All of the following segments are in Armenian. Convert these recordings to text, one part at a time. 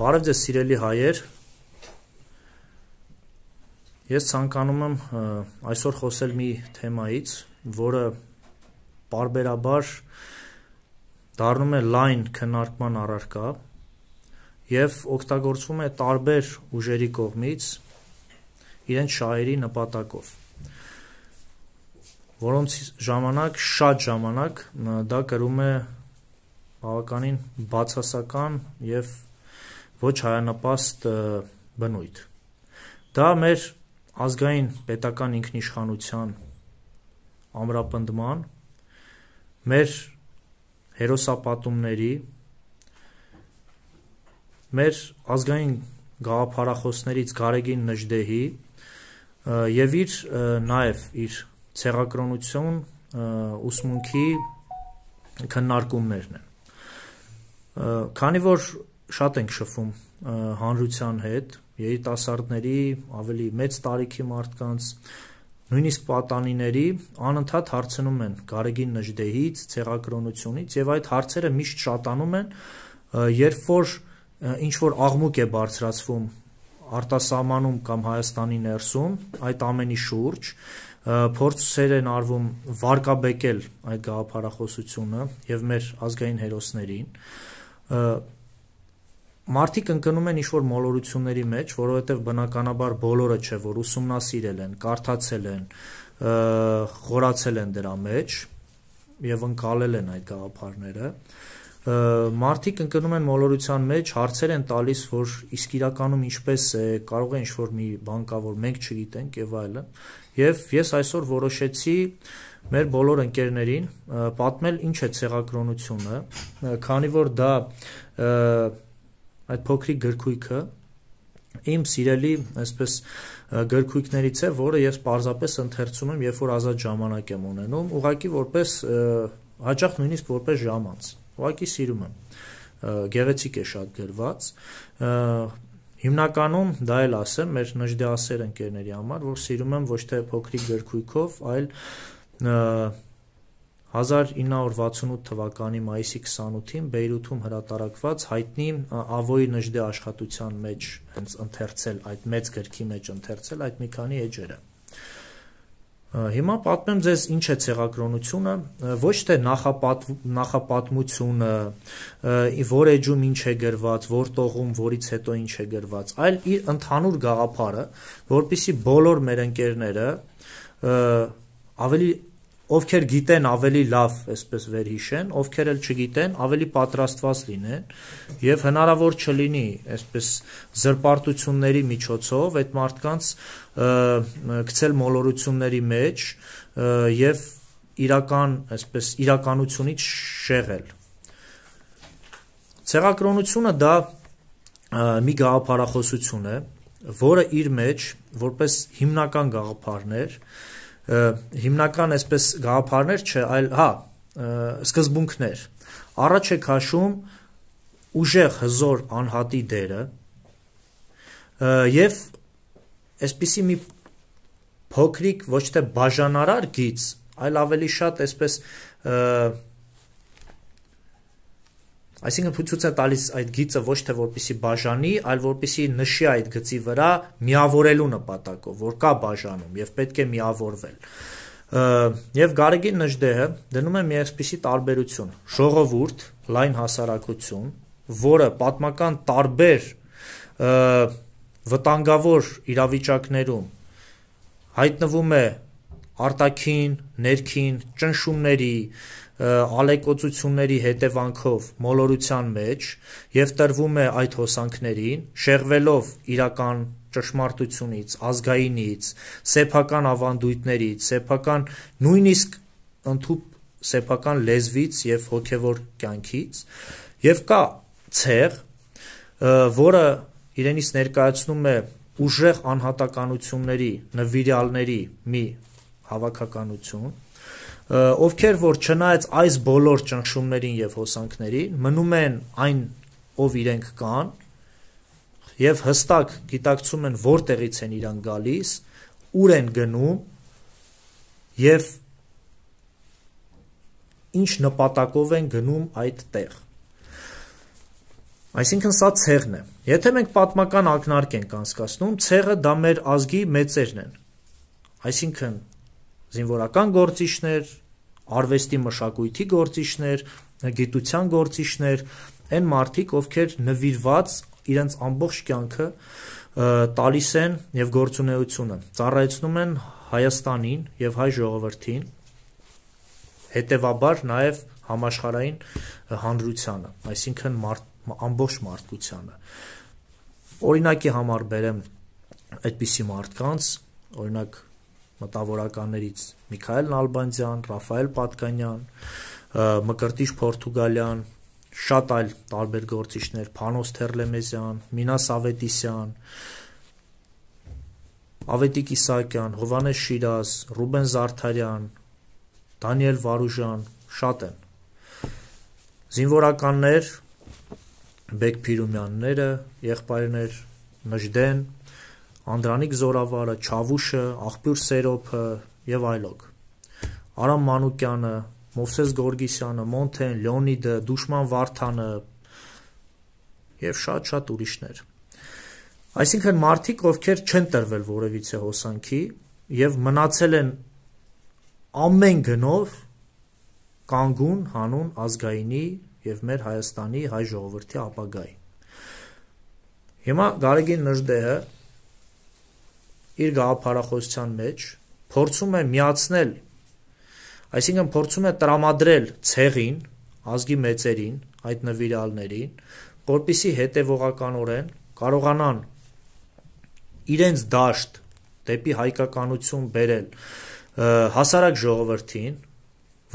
Բարև ձեզ սիրելի հայեր։ Ես ցանկանում եմ այսօր խոսել մի թեմայից, որը բարբերաբար դառնում է լայն քննարկման առարկա եւ օգտագործվում է տարբեր ուժերի կողմից իրենց շահերի նպատակով որոնց ժամանակ շատ ժամանակ դա կրում է բավականին բացասական եւ ոչ հայանպաստ բնույթ։ Դա մեր ազգային պետական ինքնիշխանության ամրապնդման մեր հերոսապատումների մեր ազգային գաղափարախոսներից Գարեգին Նժդեհի եւ իր նաեւ իր ցեղակրոնություն ուսմունքի քննարկումներն են։ Քանի որ շատ ենք շփվում հանրության հետ, երիտասարդների, ավելի մեծ տարիքի մարդկանց, նույնիսկ պատանիների անընդհատ հարցնում են Գարեգին Նժդեհից, ցեղակրոնությունից եւ այդ հարցերը միշտ շատանում են, երբ որ ինչ որ աղմուկ է բարձրացվում արտասահմանում կամ Հայաստանի ներսում այդ ամենի շուրջ փորձեր են արվում վարկաբեկել այդ գաղափարախոսությունը եւ մեր ազգային հերոսներին մարդիկ ընկնում են ինչ-որ մոլորությունների մեջ, որովհետև բնականաբար բոլորը չէ, որ ուսումնասիրել են, կարդացել են, խորացել են դրա մեջ եւ ընկալել են այդ գաղափարները մարդիկ ընկնում են մոլորության մեջ, հարցեր են տալիս, որ իսկ իրականում ինչպես է, կարող է ինչ-որ մի բան կա, որ մենք չգիտենք եւ այլն։ Եվ ես այսօր որոշեցի մեր բոլոր ընկերներին պատմել ինչ է ցեղակրոնությունը, քանի որ դա և, այդ փոքրիկ գրքույկը իմ սիրելի այսպես գրքույկներից է, որը ես պարզապես ընթերցում եմ, երբ որ ազատ ժամանակ եմ ունենում, ուղղակի որպես հաճախ նույնիսկ որպես ժամանց։ Ուղղակի սիրում եմ։ Գեղեցիկ է շատ գրված։ Հիմնականում դա էլ ասեմ մեր նժդեասեր ընկերների համար, որ սիրում եմ ոչ թե փոքրիկ գրքույկով, այլ 1968 թվականի մայիսի 28-ին Բեյրութում հրատարակված հայտնի Ավոյի նժդե աշխատության մեջ հենց ընթերցել այդ մեծ գրքի մեջ ընթերցել այդ մի քանի էջերը։ Հիմա պատմեմ ձեզ ինչ է ցեղակրոնությունը, ոչ թե նախապատ նախապատմությունը, որ էջում ինչ է գրված, որ տողում, որից հետո ինչ է գրված, այլ իր ընդհանուր գաղափարը, որբիսի բոլոր մեր ընկերները ավելի ովքեր գիտեն ավելի լավ, այսպես վերհիշեն, ովքեր էլ չգիտեն, ավելի պատրաստված լինեն եւ հնարավոր չլինի այսպես զրպարտությունների միջոցով այդ մարդկանց գցել մոլորությունների մեջ եւ իրական, այսպես իրականությունից շեղել։ Ցեղակրոնությունը դա մի գաղափարախոսություն է, որը իր մեջ որպես հիմնական գաղափարներ հիմնական այսպես գաղափարներ չէ, այլ հա, սկզբունքներ։ Առաջ է քաշում ուժեղ հզոր անհատի դերը եւ այսպիսի մի փոքրիկ ոչ թե բաժանարար գից, այլ ավելի շատ այսպես և, Այսինքն փույցուց է տալիս այդ գիծը ոչ թե որպիսի բաժանի, այլ որպիսի նշի այդ գծի վրա միավորելու նպատակով, որ կա բաժանում եւ պետք է միավորվել։ Եվ Գարեգին Նժդեհը դնում է մի այսպիսի տարբերություն՝ ժողովուրդ, լայն հասարակություն, որը պատմական տարբեր վտանգավոր իրավիճակներում հայտնվում է արտաքին, ներքին ճնշումների, ալեկոծությունների հետևանքով մոլորության մեջ եւ տրվում է այդ հոսանքներին, շեղվելով իրական ճշմարտությունից, ազգայինից, սեփական ավանդույթներից, սեփական նույնիսկ ընդհուպ սեփական լեզվից եւ հոգեվոր կյանքից եւ կա ցեղ, որը իրենից ներկայացնում է ուժեղ անհատականությունների, նվիրալների մի հավաքականություն ովքեր որ չնայած այս բոլոր ճնշումներին եւ հոսանքներին մնում են այն ով իրենք կան եւ հստակ գիտակցում են որտեղից են իրան գալիս, ուր են գնում եւ ինչ նպատակով են գնում այդ տեղ։ Այսինքն սա ցեղն է։ Եթե մենք պատմական ակնարկ ենք անցկացնում, ցեղը դա մեր ազգի մեծերն են։ Այսինքն զինվորական գործիչներ, արվեստի մշակույթի գործիչներ, գիտության գործիչներ, այն մարդիկ, ովքեր նվիրված իրենց ամբողջ կյանքը տալիս են եւ գործունեությունը ծառայեցնում են Հայաստանին եւ հայ ժողովրդին հետեւաբար նաեւ համաշխարային հանրությանը այսինքն մարդ ամբողջ մարդկությանը օրինակի համար բերեմ այդպիսի մարդկանց օրինակ մտավորականներից Միքայել Նալբանդյան, Ռաֆայել Պատկանյան, Մկրտիչ Պորտուգալյան, շատ այլ տարբեր գործիչներ, Փանոս Թերլեմեզյան, Մինա Սավետիսյան, Ավետիկ Իսակյան, Հովանես Շիրազ, Ռուբեն Զարթարյան, Դանիել Վարուժան, շատ են։ Զինվորականներ, Բեկ Փիրումյանները, եղբայրներ, Նժդեն, Անդրանիկ Զորավարը, Չավուշը, Աղբյուր Սերոփը եւ այլոք։ Արամ Մանուկյանը, Մովսես Գորգիսյանը, Մոնթեն, Լեոնիդը, Դուշման Վարդանը եւ շատ-շատ ուրիշներ։ Այսինքն մարդիկ, ովքեր չեն տրվել որևիցե հոսանքի եւ մնացել են ամեն գնով կանգուն հանուն ազգայինի եւ մեր Հայաստանի հայ ժողովրդի ապագայի։ Հիմա Գարեգին Նժդեհը իր գաղափարախոսության մեջ փորձում է միացնել, այսինքն փորձում է տրամադրել ցեղին, ազգի մեծերին, այդ նվիրալներին, որpիսի հետևողականորեն կարողանան իրենց դաշտ դեպի հայկականություն բերել հասարակ ժողովրդին,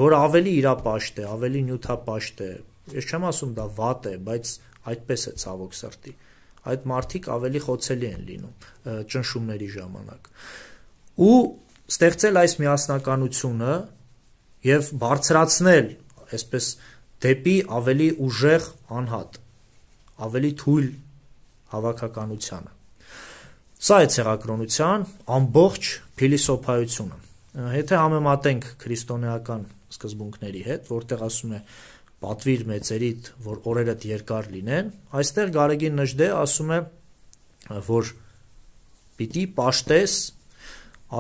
որ ավելի իրապաշտ է, ավելի նյութապաշտ է։ Ես չեմ ասում դա վատ է, բայց այդպես է ցավոք սրտի այդ մարդիկ ավելի խոցելի են լինում ճնշումների ժամանակ։ Ու ստեղծել այս միասնականությունը եւ բարձրացնել, այսպես դեպի ավելի ուժեղ անհատ, ավելի թույլ հավաքականությանը։ Սա է ցեղակրոնության ամբողջ փիլիսոփայությունը։ Եթե համեմատենք քրիստոնեական սկզբունքների հետ, որտեղ ասում է պատվիր մեծերիդ, որ օրերդ երկար լինեն, այստեղ Գարեգին Նժդե ասում է, որ պիտի ճաշտես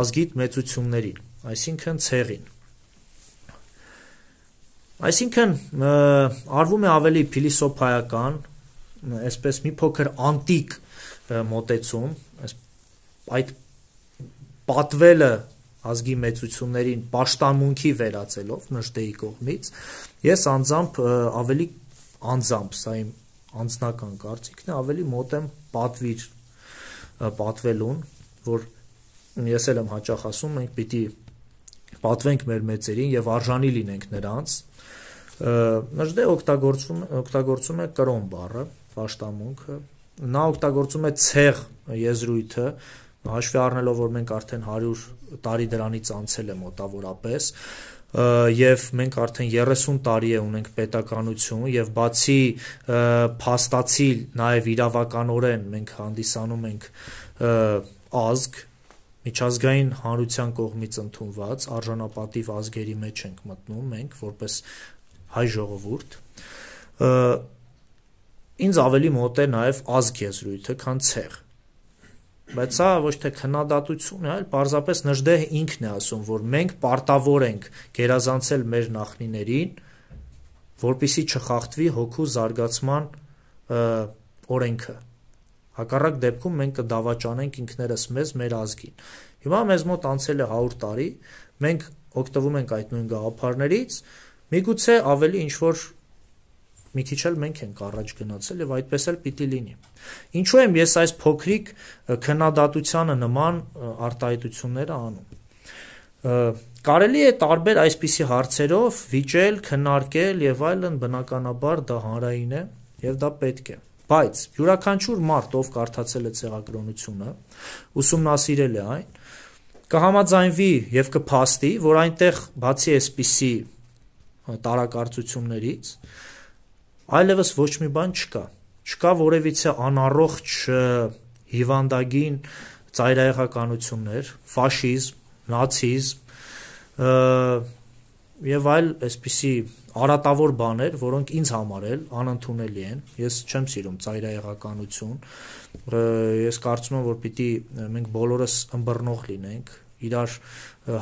ազգիտ մեծություններին, այսինքն ցեղին։ Այսինքն արվում է ավելի փիլիսոփայական, այսպես մի փոքր անտիկ մոտեցում, այս այդ պատվելը ազգի մեծություններին պաշտամունքի վերածելով Նժդեի կողմից, ես անձամբ ավելի անձամբ, սա իմ անձնական կարծիքն է, ավելի մոտ եմ պատվիր պատվելուն, որ ես էլ եմ հաճախ ասում, մենք պիտի պատվենք մեր մեծերին եւ արժանի լինենք նրանց։ Նժդե օգտագործում օգտագործում է կրոն բառը, պաշտամունքը, նա օգտագործում է ցեղ եզրույթը, հաշվի առնելով որ մենք արդեն 100 տարի դրանից անցել է մոտավորապես եւ մենք արդեն 30 տարի է ունենք պետականություն եւ բացի փաստացի նաեւ իրավականորեն մենք հանդիսանում ենք ազգ միջազգային հանրության կողմից ընդունված արժանապատիվ ազգերի մեջ ենք մտնում մենք որպես հայ ժողովուրդ ինձ ավելի մոտ է նաեւ ազգ եզրույթը քան ցեղ բայց սա ոչ թե քննադատություն է, այլ պարզապես նժդեհ ինքն է ասում, որ մենք պարտավոր ենք գերազանցել մեր նախնիներին, որpիսի չխախտվի հոգու զարգացման օրենքը։ Հակառակ դեպքում մենք կդավաճանենք ինքներս մեզ մեր ազգին։ Հիմա մեզ մոտ անցել է 100 տարի, մենք օգտվում ենք այդ նույն գաղափարներից, միգուցե ավելի ինչ որ մի քիչ էլ մենք ենք առաջ գնացել եւ այդպես էլ պիտի լինի։ Ինչու եմ ես այս փոքրիկ քննադատությանը նման արտահայտությունները անում։ Կարելի է տարբեր այսպիսի հարցերով վիճել, քննարկել եւ այլն, բնականաբար դա հանրային է եւ դա պետք է։ Բայց յուրաքանչյուր մարդ, ով կարդացել է ցեղակրոնությունը, ուսումնասիրել է այն, կհամաձայնվի եւ կփաստի, որ այնտեղ բացի այսպիսի տարակարծություններից, այլևս ոչ մի բան չկա։ Չկա որևիցե անառողջ հիվանդագին ծայրահեղականություններ, ֆաշիզմ, նացիզմ եւ այլ այսպիսի արատավոր բաներ, որոնք ինձ համար էլ անընդունելի են։ Ես չեմ սիրում ծայրահեղականություն։ Ես կարծում եմ, որ պիտի մենք բոլորս ըմբռնող լինենք, իրար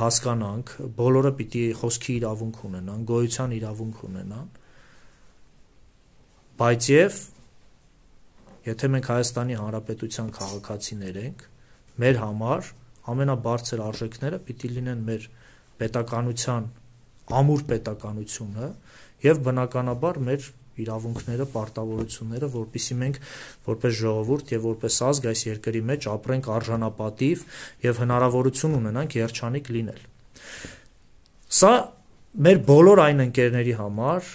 հասկանանք, բոլորը պիտի խոսքի իրավունք ունենան, գոյության իրավունք ունենան Բայց եւ եթե մենք Հայաստանի Հանրապետության քաղաքացիներ ենք, մեր համար ամենաբարձր արժեքները պիտի լինեն մեր պետականության ամուր պետականությունը եւ բնականաբար մեր իրավունքները, պարտավորությունները, որpիսի մենք որպես ժողովուրդ եւ որպես ազգ այս երկրի մեջ ապրենք արժանապատիվ եւ հնարավորություն ունենանք երջանիկ լինել։ Սա մեր բոլոր այն ընկերների համար,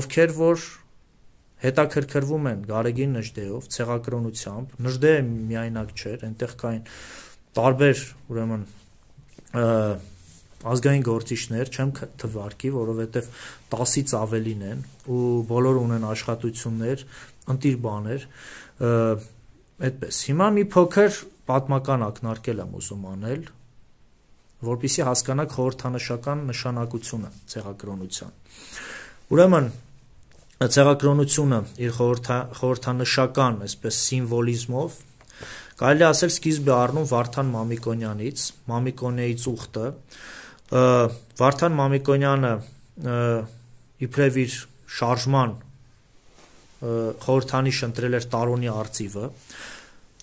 ովքեր որ հետաքրքրվում են Գարեգին Նժդեով, ցեղակրոնությամբ։ Նժդեը միայնակ չէր, այնտեղ կային տարբեր, ուրեմն, ազգային գործիչներ, չեմ թվարկի, որովհետև 10-ից ավելին են ու բոլորը ունեն աշխատություններ, ընտիր բաներ, այդպես։ Հիմա մի փոքր պատմական ակնարկել եմ ուզում անել, որpիսի հասկանաք խորհրդանշական նշանակությունը ցեղակրոնության։ Ուրեմն ցեղակրոնությունը իր խորհրդա, խորհրդանշական, այսպես սիմվոլիզմով կարելի ասել սկիզբ է առնում Վարդան Մամիկոնյանից, Մամիկոնեից ուխտը։ Վարդան Մամիկոնյանը իբրև իր շարժման խորհրդանիշ ընտրել էր Տարոնի արծիվը։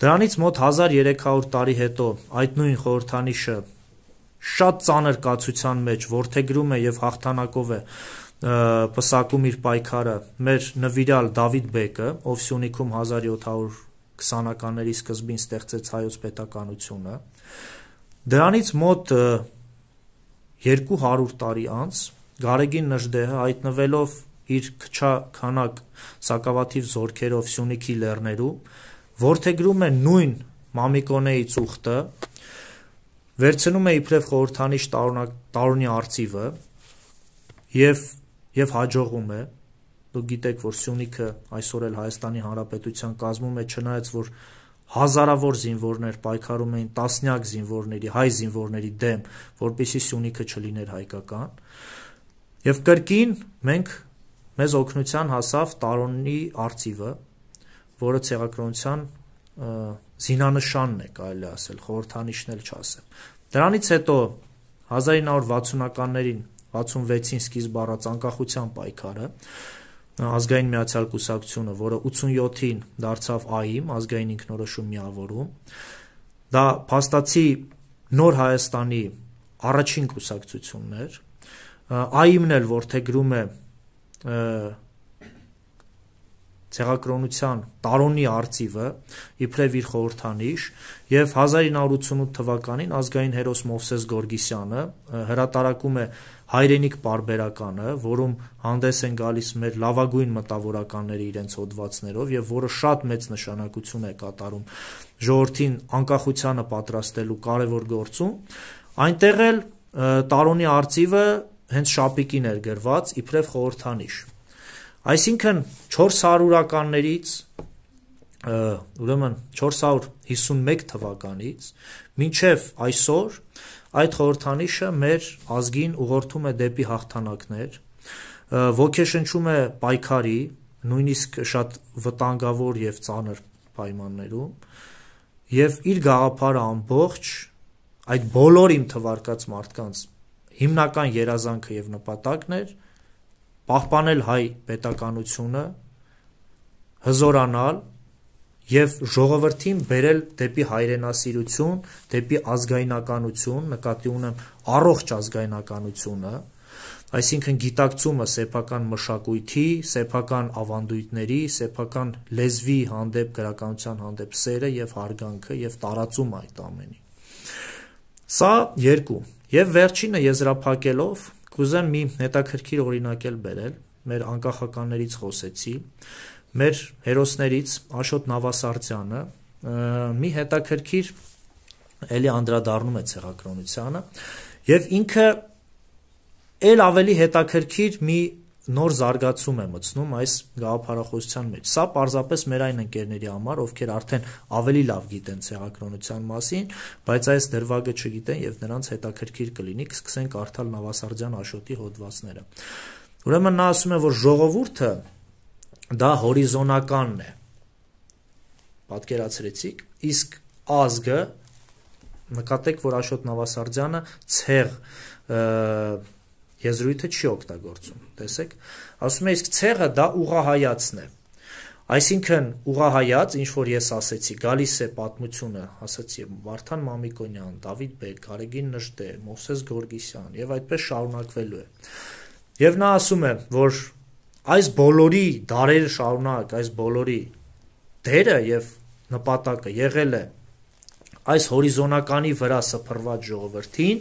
Դրանից մոտ 1300 տարի հետո այդ նույն խորհրդանիշը շատ ծանր կացության մեջ որթեգրում է եւ հաղթանակով է պսակում իր պայքարը մեր նվիրալ Դավիթ Բեկը, ով Սյունիքում 1720-ականների սկզբին ստեղծեց հայոց պետականությունը։ Դրանից մոտ 200 տարի անց Գարեգին Նժդեհը հայտնվելով իր քչա քանակ սակավաթիվ զորքերով Սյունիքի լեռներու, որթեգրում է նույն Մամիկոնեի ծուխտը, վերցնում է իբրև խորհրդանիշ տարոնի արծիվը եւ եւ հաջողում է։ Դուք գիտեք, որ Սյունիքը այսօր էլ Հայաստանի Հանրապետության կազմում է, չնայած որ հազարավոր զինվորներ պայքարում էին տասնյակ զինվորների, հայ զինվորների դեմ, որպիսի Սյունիքը չլիներ հայկական։ Եվ կրկին մենք մեզ օգնության հասավ Տարոնի արխիվը, որը ցեղակրոնության զինանշանն է, կարելի ասել, խորհրդանիշն էլ չասեմ։ Դրանից հետո 1960-ականներին 66-ին սկիզբ առած անկախության պայքարը, ազգային միացյալ կուսակցությունը, որը 87-ին դարձավ ԱԻՄ, ազգային ինքնորոշում միավորում, դա փաստացի նոր Հայաստանի առաջին կուսակցությունն էր։ ԱԻՄ-ն էլ որթե գրում է ցեղակրոնության տարոնի արծիվը իբրև իր խորհրդանիշ եւ 1988 թվականին ազգային հերոս Մովսես Գորգիսյանը հրատարակում է հայրենիք բարբերականը, որում հանդես են գալիս մեր լավագույն մտավորականները իրենց հոդվածներով եւ որը շատ մեծ նշանակություն է կատարում ժողովրդին անկախությանը պատրաստելու կարևոր գործում, այնտեղ էլ տարոնի արծիվը հենց շապիկին էր գրված իբրև խորհրդանիշ Այսինքն 400-ականներից ուրեմն 451 թվականից մինչև այսօր այդ խորհրդանիշը մեր ազգին ուղղորդում է դեպի հաղթանակներ, ոգեշնչում է պայքարի, նույնիսկ շատ վտանգավոր եւ ծանր պայմաններում եւ իր գաղափարը ամբողջ այդ բոլոր իմ թվարկած մարդկանց հիմնական երազանքը եւ նպատակն էր պահպանել հայ պետականությունը, հզորանալ եւ ժողովրդին բերել դեպի հայրենասիրություն, դեպի ազգայնականություն, նկատի ունեմ առողջ ազգայնականությունը, այսինքն գիտակցումը սեփական մշակույթի, սեփական ավանդույթների, սեփական լեզվի հանդեպ քաղաքացիական հանդեպ սերը եւ հարգանքը եւ տարածում այդ ամենի։ Սա երկու։ Եվ վերջինը եզրափակելով Կուզեմ մի հետաքրքիր օրինակ էլ բերել, մեր անկախականներից խոսեցի, մեր հերոսներից Աշոտ Նավասարդյանը մի հետաքրքիր էլի անդրադառնում է ցեղակրոնությանը եւ ինքը ել ավելի հետաքրքիր մի նոր զարգացում է մտցնում այս գաղափարախոսության մեջ։ Սա պարզապես մեր այն ընկերների համար, ովքեր արդեն ավելի լավ գիտեն ցեղակրոնության մասին, բայց այս դրվագը չգիտեն եւ նրանց հետաքրքիր կլինի կսկսեն կարդալ Նավասարդյան Աշոտի հոդվածները։ Ուրեմն նա ասում է, որ ժողովուրդը դա հորիզոնականն է։ Պատկերացրեցիք, իսկ ազգը նկատեք, որ Աշոտ Նավասարդյանը ցեղ Եզրույթը չի օգտագործում, տեսեք։ Ասում է, իսկ ցեղը դա ուղահայացն է։ Այսինքն ուղահայաց, ինչ որ ես ասեցի, գալիս է պատմությունը, ասացի Վարդան Մամիկոնյան, Դավիթ Բեկ, Արեգին Նժդե, Մովսես Գորգիսյան եւ այդպես շարունակվելու է։ Եվ նա ասում է, որ այս բոլորի դարեր շարունակ, այս բոլորի դերը եւ նպատակը եղել է այս հորիզոնականի վրա սփռված ժողովրդին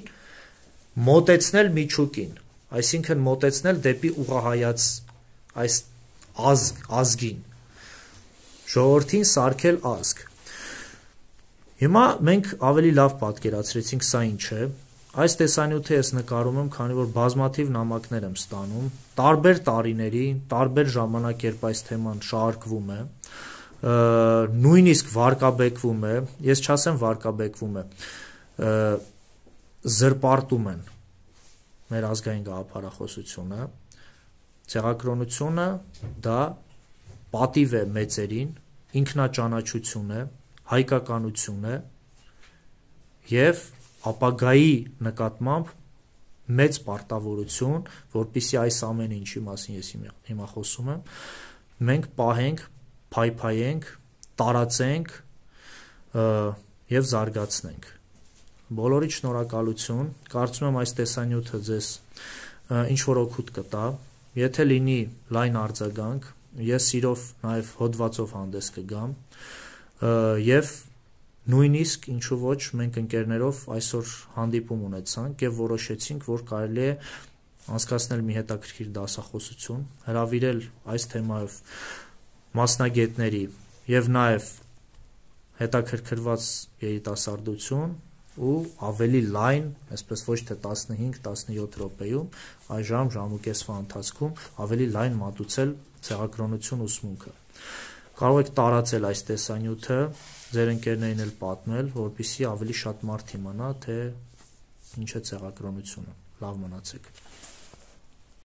մոտեցնել միջուկին այսինքն մոտեցնել դեպի ուղահայաց այս ազգ ազգին ժողովրդին սարքել ազգ հիմա մենք ավելի լավ պատկերացրեցինք սա ինչ է այս տեսանյութը ես նկարում եմ քանի որ բազմաթիվ նամակներ եմ ստանում տարբեր տարիների տարբեր ժամանակերպ այս թեման շարքվում է նույնիսկ վարկաբեկվում է, ես չասեմ վարկաբեկվում է, զրպարտում են մեր ազգային գաղափարախոսությունը, ցեղակրոնությունը դա պատիվ է մեծերին, ինքնաճանաչություն է, հայկականություն է եւ ապագայի նկատմամբ մեծ պարտավորություն, որpիսի այս ամեն ինչի մասին ես հիմա խոսում եմ, մենք պահենք, փայփայենք, տարածենք եւ զարգացնենք բոլորի շնորհակալություն։ Կարծում եմ այս տեսանյութը ձեզ ինչ որ օգուտ կտա։ Եթե լինի լայն արձագանք, ես սիրով նաև հոդվածով հանդես կգամ եւ նույնիսկ ինչու ոչ մենք ընկերներով այսօր հանդիպում ունեցանք եւ որոշեցինք, որ կարելի է անցկացնել մի հետաքրքիր դասախոսություն, հրավիրել այս թեմայով մասնագետների եւ նաեւ հետաքրքրված երիտասարդություն ու ավելի լայն, այսպես ոչ թե 15-17 րոպեում այժմ ժամու կեսվա ընթացքում ավելի լայն մատուցել ցեղակրոնություն ուսմունքը։ Կարող եք տարածել այս տեսանյութը ձեր ընկերներին էլ պատմել, որpիսի ավելի շատ մարդ իմանա, թե ինչ է ցեղակրոնությունը։ Լավ մնացեք։